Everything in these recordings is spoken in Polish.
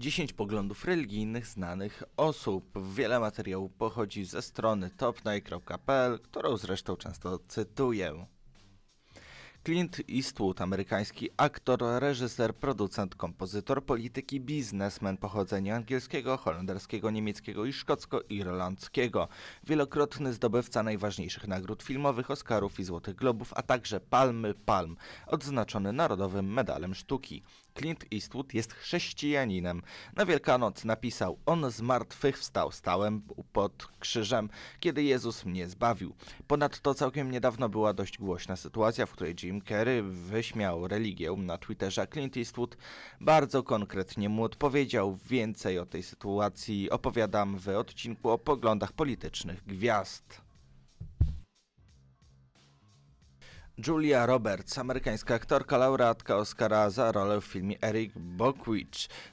10 poglądów religijnych znanych osób. Wiele materiałów pochodzi ze strony topnaj.pl, którą zresztą często cytuję. Clint Eastwood, amerykański aktor, reżyser, producent, kompozytor, polityk i biznesmen pochodzenia angielskiego, holenderskiego, niemieckiego i szkocko-irlandzkiego. Wielokrotny zdobywca najważniejszych nagród filmowych, Oscarów i Złotych Globów, a także Palmy Palm, odznaczony Narodowym Medalem Sztuki. Clint Eastwood jest chrześcijaninem. Na Wielkanoc napisał: On z martwych wstał, stałem pod krzyżem, kiedy Jezus mnie zbawił. Ponadto całkiem niedawno była dość głośna sytuacja, w której Jim Carrey wyśmiał religię na Twitterze. Clint Eastwood bardzo konkretnie mu odpowiedział. Więcej o tej sytuacji opowiadam w odcinku o poglądach politycznych gwiazd. Julia Roberts, amerykańska aktorka, laureatka Oscara za rolę w filmie Eric Bockwich,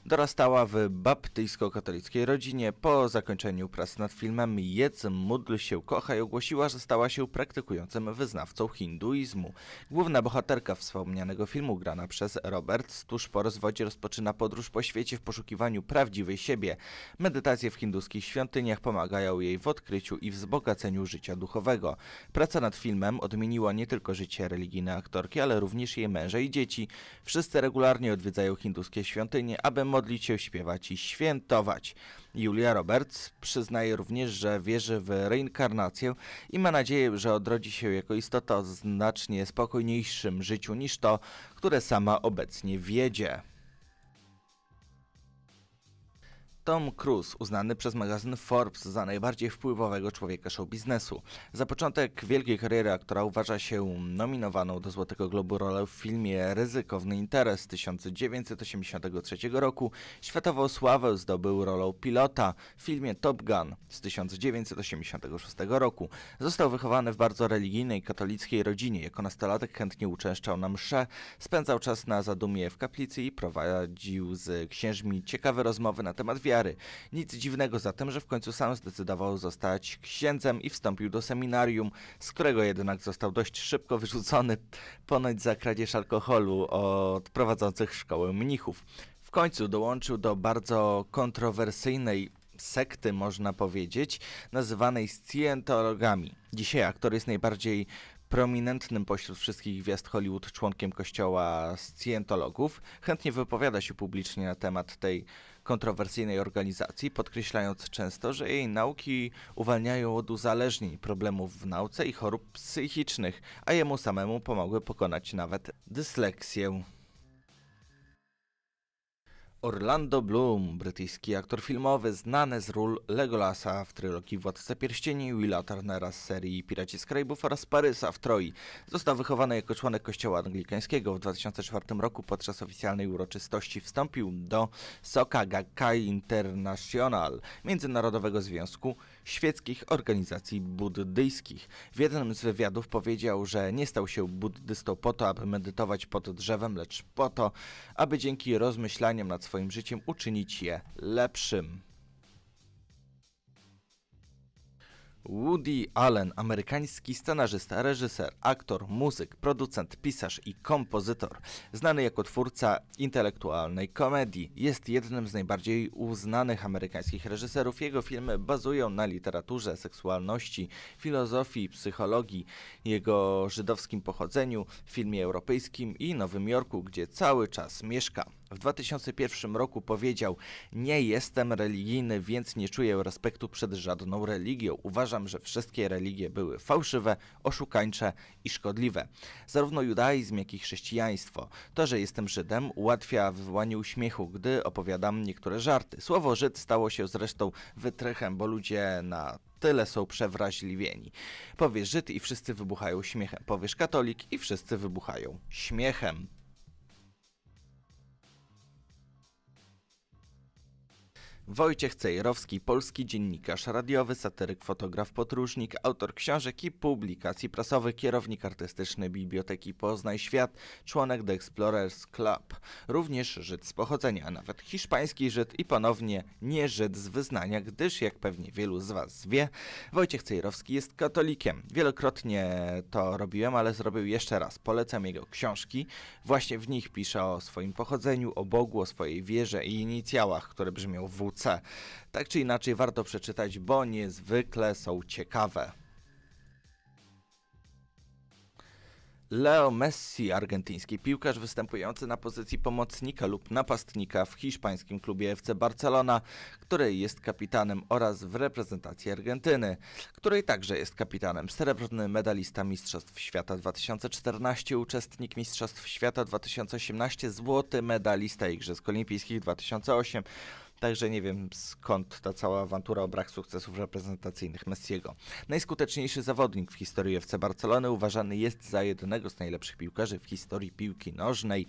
dorastała w baptyjsko-katolickiej rodzinie. Po zakończeniu prac nad filmem Jedz, módl się, kochaj ogłosiła, że stała się praktykującym wyznawcą hinduizmu. Główna bohaterka wspomnianego filmu, grana przez Roberts, tuż po rozwodzie rozpoczyna podróż po świecie w poszukiwaniu prawdziwej siebie. Medytacje w hinduskich świątyniach pomagają jej w odkryciu i wzbogaceniu życia duchowego. Praca nad filmem odmieniła nie tylko życie życia religijne aktorki, ale również jej męża i dzieci. Wszyscy regularnie odwiedzają hinduskie świątynie, aby modlić się, śpiewać i świętować. Julia Roberts przyznaje również, że wierzy w reinkarnację i ma nadzieję, że odrodzi się jako istota o znacznie spokojniejszym życiu niż to, które sama obecnie wiedzie. Tom Cruise, uznany przez magazyn Forbes za najbardziej wpływowego człowieka show biznesu. Za początek wielkiej kariery aktora uważa się nominowaną do Złotego Globu rolę w filmie Ryzykowny Interes 1983 roku. Światową sławę zdobył rolą pilota w filmie Top Gun z 1986 roku. Został wychowany w bardzo religijnej, katolickiej rodzinie. Jako nastolatek chętnie uczęszczał na msze, spędzał czas na zadumie w kaplicy i prowadził z księżmi ciekawe rozmowy na temat wiary wiary. Nic dziwnego zatem, że w końcu sam zdecydował zostać księdzem i wstąpił do seminarium, z którego jednak został dość szybko wyrzucony ponoć za kradzież alkoholu od prowadzących szkołę mnichów. W końcu dołączył do bardzo kontrowersyjnej sekty, można powiedzieć, nazywanej Scientologami. Dzisiaj aktor jest najbardziej prominentnym pośród wszystkich gwiazd Hollywood członkiem kościoła Scientologów. Chętnie wypowiada się publicznie na temat tej kontrowersyjnej organizacji, podkreślając często, że jej nauki uwalniają od uzależnień, problemów w nauce i chorób psychicznych, a jemu samemu pomogły pokonać nawet dysleksję. Orlando Bloom, brytyjski aktor filmowy znany z ról Legolasa w trylogii Władca Pierścieni, Willa Turnera z serii Piraci z oraz Parysa w Troi. Został wychowany jako członek kościoła anglikańskiego. W 2004 roku podczas oficjalnej uroczystości wstąpił do Soka Gakkai International, międzynarodowego związku świeckich organizacji buddyjskich. W jednym z wywiadów powiedział, że nie stał się buddystą po to, aby medytować pod drzewem, lecz po to, aby dzięki rozmyślaniom nad swoim życiem uczynić je lepszym. Woody Allen, amerykański scenarzysta, reżyser, aktor, muzyk, producent, pisarz i kompozytor, znany jako twórca intelektualnej komedii, jest jednym z najbardziej uznanych amerykańskich reżyserów. Jego filmy bazują na literaturze, seksualności, filozofii, psychologii, jego żydowskim pochodzeniu, filmie europejskim i Nowym Jorku, gdzie cały czas mieszka. W 2001 roku powiedział: Nie jestem religijny, więc nie czuję respektu przed żadną religią. Uważam, że wszystkie religie były fałszywe, oszukańcze i szkodliwe. Zarówno judaizm, jak i chrześcijaństwo. To, że jestem Żydem, ułatwia wywołanie uśmiechu, gdy opowiadam niektóre żarty. Słowo Żyd stało się zresztą wytrychem, bo ludzie na tyle są przewraźliwieni. Powiesz Żyd i wszyscy wybuchają śmiechem. Powiesz katolik i wszyscy wybuchają śmiechem. Wojciech Cejrowski, polski dziennikarz radiowy, satyryk, fotograf, podróżnik, autor książek i publikacji prasowych, kierownik artystyczny Biblioteki Poznaj Świat, członek The Explorers Club. Również Żyd z pochodzenia, a nawet hiszpański Żyd i ponownie nie Żyd z wyznania, gdyż jak pewnie wielu z Was wie, Wojciech Cejrowski jest katolikiem. Wielokrotnie to robiłem, ale zrobił jeszcze raz. Polecam jego książki. Właśnie w nich pisze o swoim pochodzeniu, o Bogu, o swojej wierze i inicjałach, które brzmią WC. C. Tak czy inaczej warto przeczytać, bo niezwykle są ciekawe. Leo Messi, argentyński piłkarz występujący na pozycji pomocnika lub napastnika w hiszpańskim klubie FC Barcelona, który jest kapitanem oraz w reprezentacji Argentyny, której także jest kapitanem, srebrny medalista Mistrzostw Świata 2014, uczestnik Mistrzostw Świata 2018, złoty medalista Igrzysk Olimpijskich 2008, Także nie wiem skąd ta cała awantura o brak sukcesów reprezentacyjnych Messiego. Najskuteczniejszy zawodnik w historii FC Barcelony uważany jest za jednego z najlepszych piłkarzy w historii piłki nożnej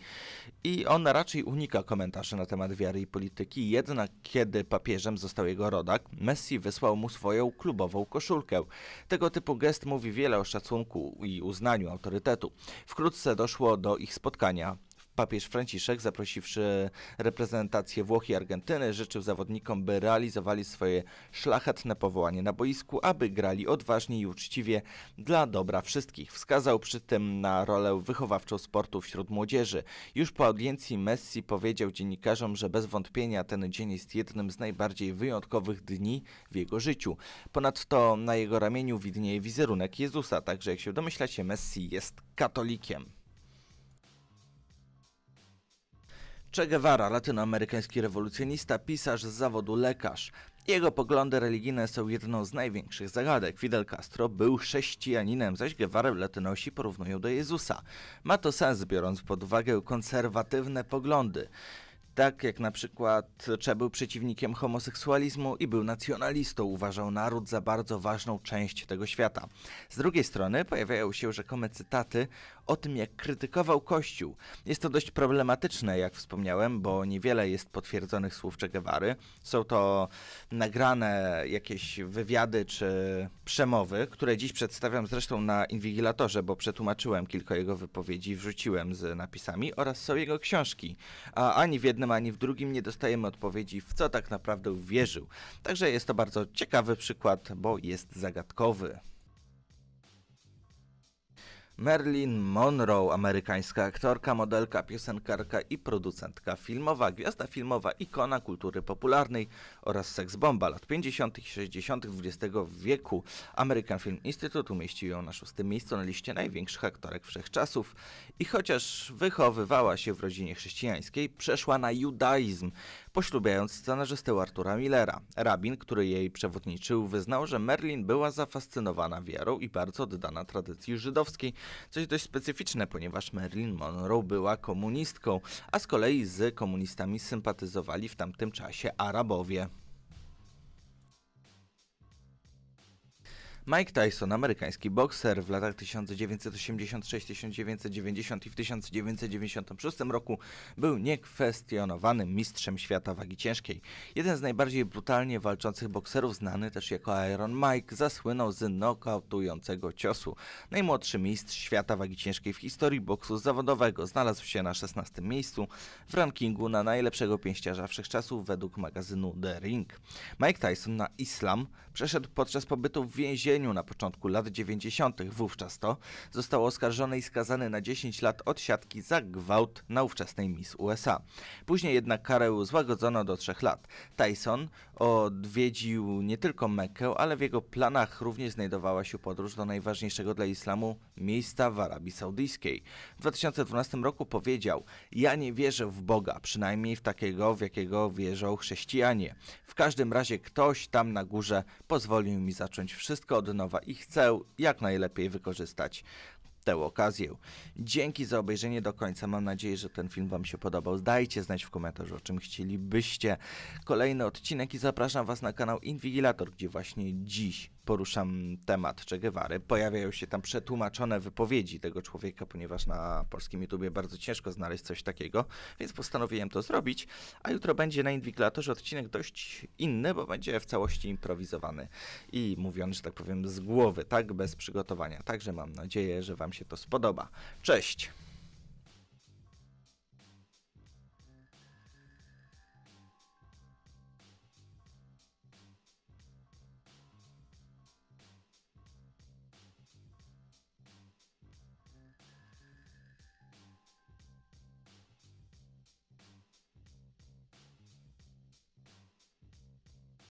i on raczej unika komentarzy na temat wiary i polityki, jednak kiedy papieżem został jego rodak, Messi wysłał mu swoją klubową koszulkę. Tego typu gest mówi wiele o szacunku i uznaniu autorytetu. Wkrótce doszło do ich spotkania Papież Franciszek, zaprosiwszy reprezentację Włoch i Argentyny, życzył zawodnikom, by realizowali swoje szlachetne powołanie na boisku, aby grali odważnie i uczciwie dla dobra wszystkich. Wskazał przy tym na rolę wychowawczą sportu wśród młodzieży. Już po audiencji Messi powiedział dziennikarzom, że bez wątpienia ten dzień jest jednym z najbardziej wyjątkowych dni w jego życiu. Ponadto na jego ramieniu widnieje wizerunek Jezusa, także jak się domyślacie, Messi jest katolikiem. Che Guevara, latynoamerykański rewolucjonista, pisarz z zawodu lekarz. Jego poglądy religijne są jedną z największych zagadek. Fidel Castro był chrześcijaninem, zaś w Latynosi porównują do Jezusa. Ma to sens, biorąc pod uwagę konserwatywne poglądy. Tak jak na przykład Che był przeciwnikiem homoseksualizmu i był nacjonalistą, uważał naród za bardzo ważną część tego świata. Z drugiej strony pojawiają się rzekome cytaty o tym, jak krytykował Kościół. Jest to dość problematyczne, jak wspomniałem, bo niewiele jest potwierdzonych słów Che Guevary. Są to nagrane jakieś wywiady czy przemowy, które dziś przedstawiam zresztą na Inwigilatorze, bo przetłumaczyłem kilka jego wypowiedzi, wrzuciłem z napisami oraz są jego książki. A ani w jednym, ani w drugim nie dostajemy odpowiedzi, w co tak naprawdę wierzył. Także jest to bardzo ciekawy przykład, bo jest zagadkowy. Marilyn Monroe, amerykańska aktorka, modelka, piosenkarka i producentka filmowa, gwiazda filmowa, ikona kultury popularnej oraz seksbomba lat 50. i 60. XX wieku. American Film Institute umieścił ją na szóstym miejscu na liście największych aktorek wszechczasów i chociaż wychowywała się w rodzinie chrześcijańskiej, przeszła na judaizm poślubiając scenarzystę Artura Millera. Rabin, który jej przewodniczył, wyznał, że Merlin była zafascynowana wiarą i bardzo oddana tradycji żydowskiej, coś dość specyficzne, ponieważ Merlin Monroe była komunistką, a z kolei z komunistami sympatyzowali w tamtym czasie Arabowie. Mike Tyson, amerykański bokser w latach 1986-1990 i w 1996 roku był niekwestionowanym mistrzem świata wagi ciężkiej. Jeden z najbardziej brutalnie walczących bokserów, znany też jako Iron Mike, zasłynął z nokautującego ciosu. Najmłodszy mistrz świata wagi ciężkiej w historii boksu zawodowego znalazł się na 16 miejscu w rankingu na najlepszego pięściarza wszechczasów według magazynu The Ring. Mike Tyson na islam przeszedł podczas pobytu w więzieniu na początku lat 90. wówczas to został oskarżony i skazany na 10 lat odsiadki za gwałt na ówczesnej Miss USA. Później jednak karę złagodzono do 3 lat. Tyson odwiedził nie tylko Mekkę, ale w jego planach również znajdowała się podróż do najważniejszego dla islamu miejsca w Arabii Saudyjskiej. W 2012 roku powiedział: Ja nie wierzę w Boga, przynajmniej w takiego, w jakiego wierzą chrześcijanie. W każdym razie ktoś tam na górze pozwolił mi zacząć wszystko od i chcę jak najlepiej wykorzystać tę okazję. Dzięki za obejrzenie do końca. Mam nadzieję, że ten film Wam się podobał. Dajcie znać w komentarzu, o czym chcielibyście kolejny odcinek i zapraszam Was na kanał Inwigilator, gdzie właśnie dziś poruszam temat Che Guevary. Pojawiają się tam przetłumaczone wypowiedzi tego człowieka, ponieważ na polskim YouTubie bardzo ciężko znaleźć coś takiego, więc postanowiłem to zrobić. A jutro będzie na Inwigilatorze odcinek dość inny, bo będzie w całości improwizowany i mówiony, że tak powiem, z głowy, tak? Bez przygotowania. Także mam nadzieję, że Wam się to spodoba. Cześć!